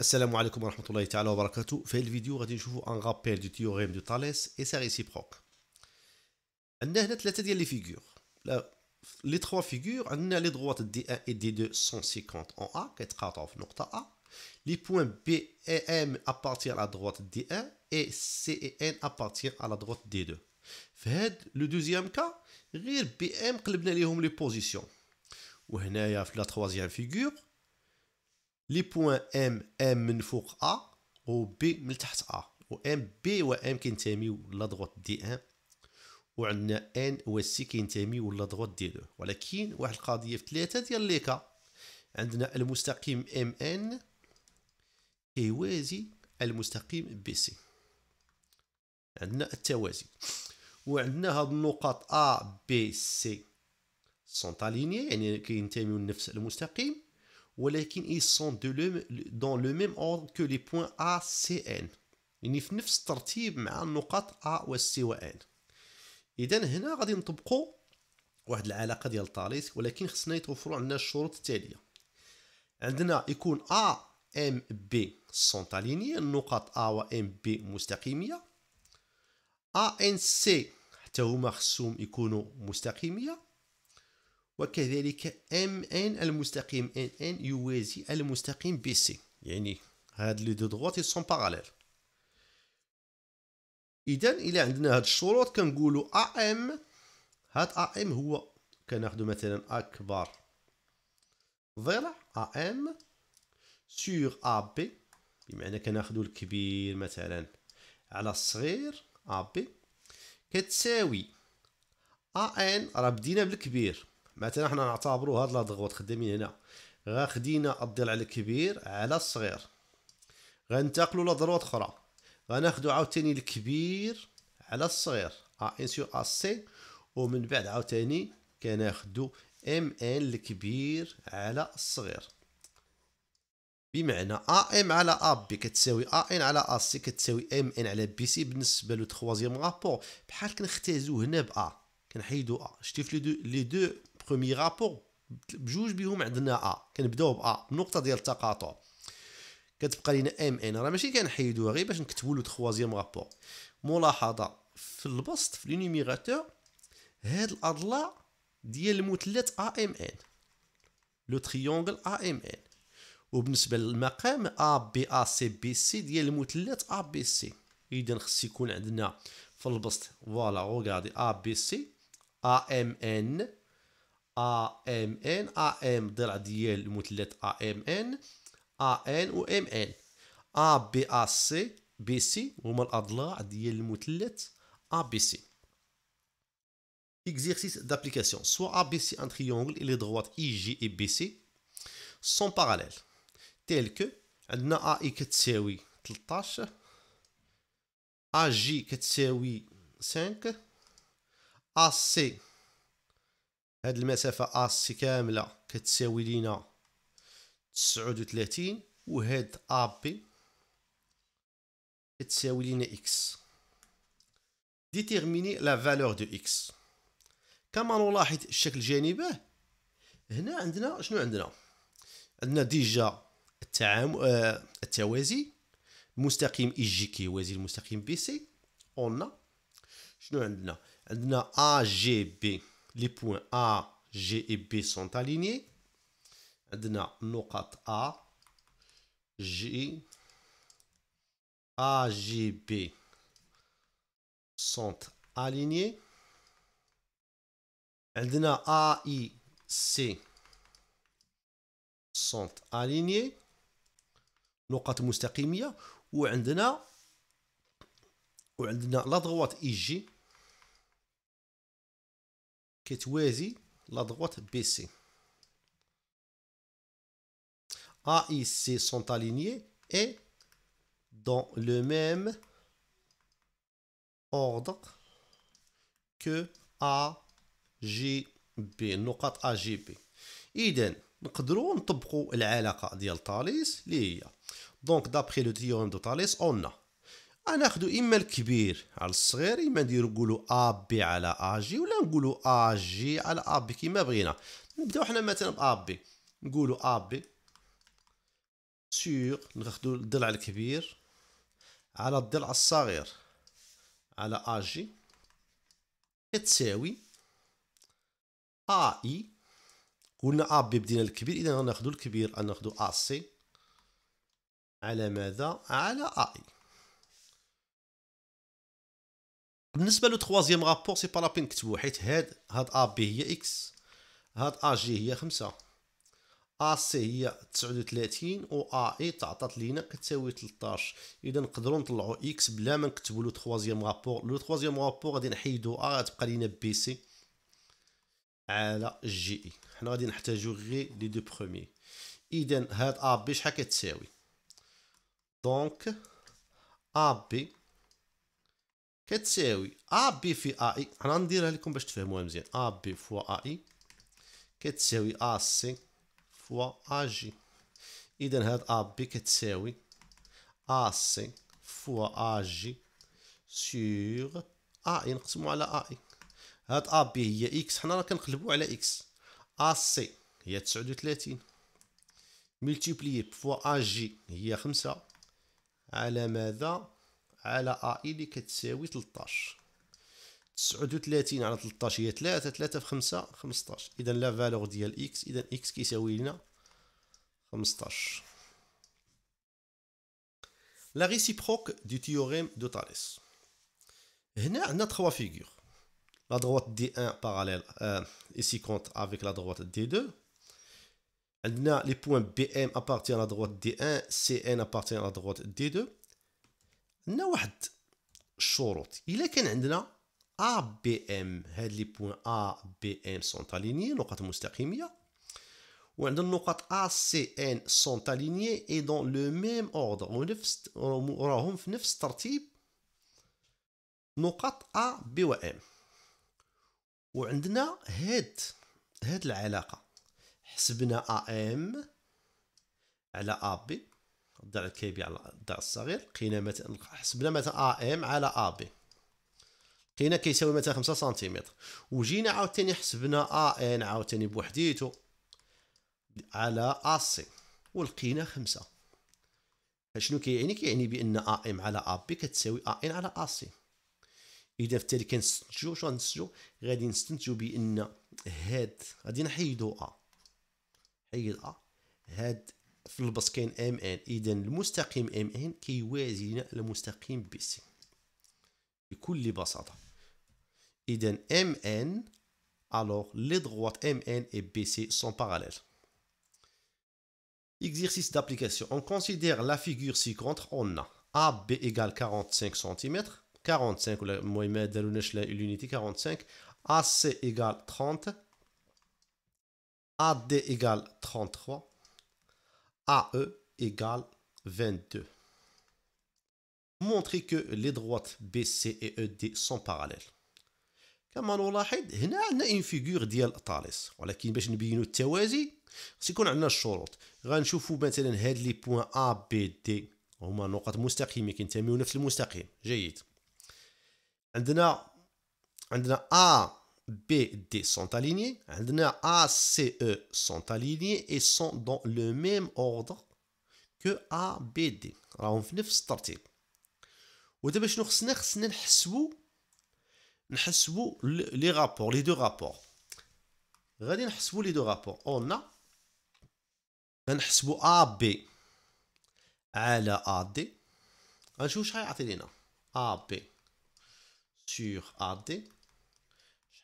Assalamu alaikum vidéo, rappel du théorème de Thales réciproque les figures Les trois figures les droites D1 et D2 50 en A qui A Les points B et M appartiennent à la droite D1 et C et N appartiennent à la droite D2 le deuxième cas, les positions dans la troisième figure لي بوان ام ام من فوق ا و بي من تحت ا و ام بي و ام كينتميو لضغوط دي ام وعندنا ان و سي كينتميو لضغوط دي دو ولكن واحد القضيه في ثلاثه ديال ليكا عندنا المستقيم ام ان كيوازي المستقيم بي سي عندنا التوازي وعندنا هاد النقط ا بي سي سونت اليني يعني كينتميو لنفس المستقيم ولكن اي سون دو لو دون لو ميم اورد كو لي بوين ا سي ان يعني في نفس الترتيب مع النقاط ا و سي و ان إذا هنا غادي نطبقوا واحد العلاقة ديال الطاليس ولكن خصنا يتوفروا عندنا الشروط التالية عندنا يكون ا ام بي سونت ألينية النقاط ا و ام بي مستقيمية ا ان سي حتى هما خصهم يكونوا مستقيمية وكذلك ام ان المستقيم ان ان يوازي المستقيم بي سي يعني هاد لي دو دغوات سون باراليل اذا الى عندنا هاد الشروط كنقولوا ا ام هاد ا ام هو كناخذ مثلا اكبر ضلع ا ام سور ا بي بمعنى كناخذ الكبير مثلا على الصغير ا بي كتساوي ا ان راه بدينا بالكبير مثلا حنا نعتبروا هاد لا ضغوط خدامين هنا غا خدينا الضلع الكبير على الصغير غنتقلوا لضروط اخرى غناخذوا عاوتاني الكبير على الصغير ا ان سيو ا سي ومن بعد عاوتاني كناخدو ام ان الكبير على الصغير بمعنى ا ام على ا بي كتساوي ا ان على ا سي كتساوي ام ان على بي سي بالنسبه لو تخوازيام رابور بحال كنختازو هنا ب ا كنحيدو ا شتي في لي دو برومي رابور بجوج بهم عندنا ا كنبداو ب ا نقطه ديال التقاطع كتبقى لينا ام ان راه ماشي كنحيدوها غير باش نكتبوا لو تخوازيام رابور ملاحظه في البسط في لونيميراتور هاد الاضلاع ديال المثلث ا ام ان لو تريونغل ا ام ان وبالنسبه للمقام ا بي ا سي بي سي ديال المثلث ا بي سي اذا خص يكون عندنا في البسط فوالا غوغادي ا بي سي ا ام ان ا ام ان ا ام الضلع ديال المثلث ا ام ان ا ان و ام ان ا بي ا سي بي سي هما الاضلاع ديال المثلث ا بي سي دابليكاسيون بي سي ان تريونغل اي لي دروات اي جي اي بي سي سون باراليل تيل كو عندنا اي كتساوي 13 جي كتساوي 5 سي هاد المسافة اس كاملة كتساوي لينا تسعود وثلاثين وهاد ا بي كتساوي لينا اكس ديتيرميني لا فالور دو اكس كما نلاحظ الشكل جانبه هنا عندنا شنو عندنا عندنا ديجا التعام آه التوازي مستقيم اي جي كيوازي المستقيم بي سي قلنا شنو عندنا عندنا ا جي بي les points A, G et B sont alignés. عندنا نقط A, G, A, G, B sont alignés. عندنا A, I, C sont alignés. Nos نقط مستقيمية وعندنا وعندنا لا la droite IG. كتوازي لا la droite سي A et C sont alignés et dans le même ordre que A, G, B. Nukat A, G, B. Iden, nukadrou n'tabkou de d'yal de liya. Donc, d'après le théorème de Thales, on a غناخدو اما الكبير على الصغير اما نديرو نقولو بي على ا جي ولا نقولو ا جي على ا بي كيما بغينا نبداو حنا مثلا بي نقولو ا بي سيغ ناخدو الضلع الكبير على الضلع الصغير على ا جي كتساوي ا اي قلنا ا بي بدينا الكبير اذا غناخدو الكبير غناخدو سي على ماذا على ا اي بالنسبه لو تخوازيام رابور سي با لابين نكتبو حيت هاد هاد ا بي هي اكس هاد ا جي هي خمسة ا سي هي تسعود و تلاتين و ا اي تعطات لينا كتساوي تلطاش اذا نقدرو نطلعو اكس بلا ما نكتبو لو تخوازيام رابور لو تخوازيام رابور غادي نحيدو ا غتبقى لينا بي سي على جي اي e. حنا غادي نحتاجو غير لي دو بخومي اذا هاد ا بي شحال كتساوي دونك ا بي كتساوي ا بي في اي انا نديرها لكم باش تفهموها مزيان ا بي فوا اي كتساوي ا سي فوا ا جي اذا هاد ا بي كتساوي ا سي فوا ا جي سور اي نقسمو على اي هاد ا بي هي اكس حنا راه كنقلبو على اكس ا سي هي 39 ملتيبليي بفوا ا جي هي 5 على ماذا على ا اي اللي كتساوي 13 39 على 13 هي 3 3 في 5 15 اذا لا فالور ديال اكس اذا اكس كيساوي لنا 15 لا ريسيبروك دو تيوريم دو تاليس هنا عندنا 3 فيغور لا دروات دي 1 باراليل ايسي كونت افيك لا دروات دي 2 عندنا لي بوين بي ام ابارتيان لا دروات دي 1 سي ان ابارتيان لا دروات دي 2 عندنا واحد الشروط الا كان عندنا ا بي ام هاد لي بوين ا بي ام سون نقط مستقيميه وعندنا النقط ا سي ان سون اي دون لو ميم اوردر ونفس راهم في نفس الترتيب نقط ا بي و ام وعندنا هاد هاد العلاقه حسبنا ا ام على ا بي ضع الكبير على الضع الصغير لقينا مثلا حسبنا مثلا ا ام على ا بي لقينا كيساوي مثلا 5 سنتيمتر وجينا عاوتاني حسبنا ا ان عاوتاني بوحديتو على ا سي ولقينا 5 فشنو كيعني كيعني بان ا ام على ا بي كتساوي ا ان على ا سي اذا التالي كنستنتجو شنو غنستنتجو غادي نستنتجو بان هاد غادي نحيدو ا حيد ا هاد في البسط ام ان اذا المستقيم ام ان كيوازي المستقيم بي سي بكل بساطه اذا ام MN, alors les droites MN et BC sont parallèles. Exercice d'application. On considère la figure ci-contre, on a AB égale 45 cm, 45, l'unité 45, AC égale 30, AD égale 33, AE égale 22. Montrer que les droites BC et ED sont parallèles. كما نلاحظ هنا عندنا اين فيغور ديال طاليس ولكن باش نبينو التوازي خص يكون عندنا الشروط غنشوفو مثلا هاد لي بوان ا بي دي هما نقط مستقيمه كينتميو نفس المستقيم جيد عندنا عندنا ا B, D sont alignés. A, C, E sont alignés et sont dans le même ordre que A, B, D. on va starter. Et les rapports, les deux rapports. les deux rapports. On a A, B A, D. A, B sur A, D.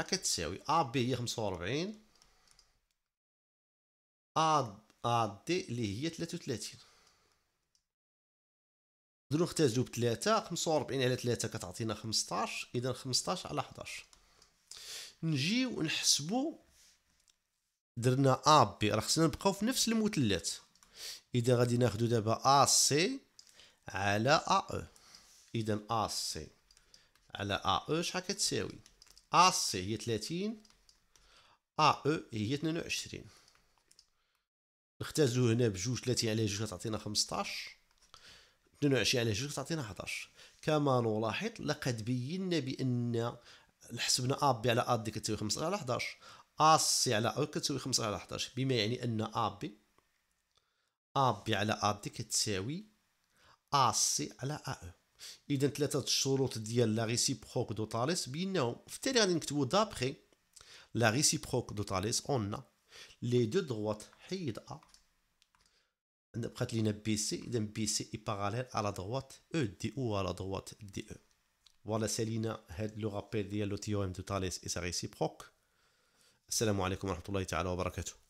شحال كتساوي ا بي هي 45 ا ا دي اللي هي 33 نقدروا نختزلوا ب 3 45 على 3 كتعطينا 15 اذا 15 على 11 نجيو نحسبوا درنا ا بي راه خصنا نبقاو في نفس المثلث اذا غادي ناخذ دابا ا سي على ا او e. اذا ا سي على ا او e شحال كتساوي ا سي هي 30 ا او هي 22 نختازو هنا بجوج 30 على جوج تعطينا 15 22 على جوج تعطينا 11 كما نلاحظ لقد بينا بان حسبنا ا بي على ا دي كتساوي 15 على 11 ا سي على او كتساوي 15 على 11 بما يعني ان ا بي ا بي على ا دي كتساوي ا سي على ا او اذا ثلاثه الشروط ديال لا ريسيبروك دو طاليس بينهم في التالي غادي نكتبو دابخي لا ريسيبروك دو طاليس اون لي دو دروات حيد ا بقات لينا بي سي اذا بي سي اي باراليل على دروات او دي او على دروات دي او فوالا سالينا هاد لو رابيل ديال لو تيوريم دو طاليس اي سا ريسيبروك السلام عليكم ورحمه الله تعالى وبركاته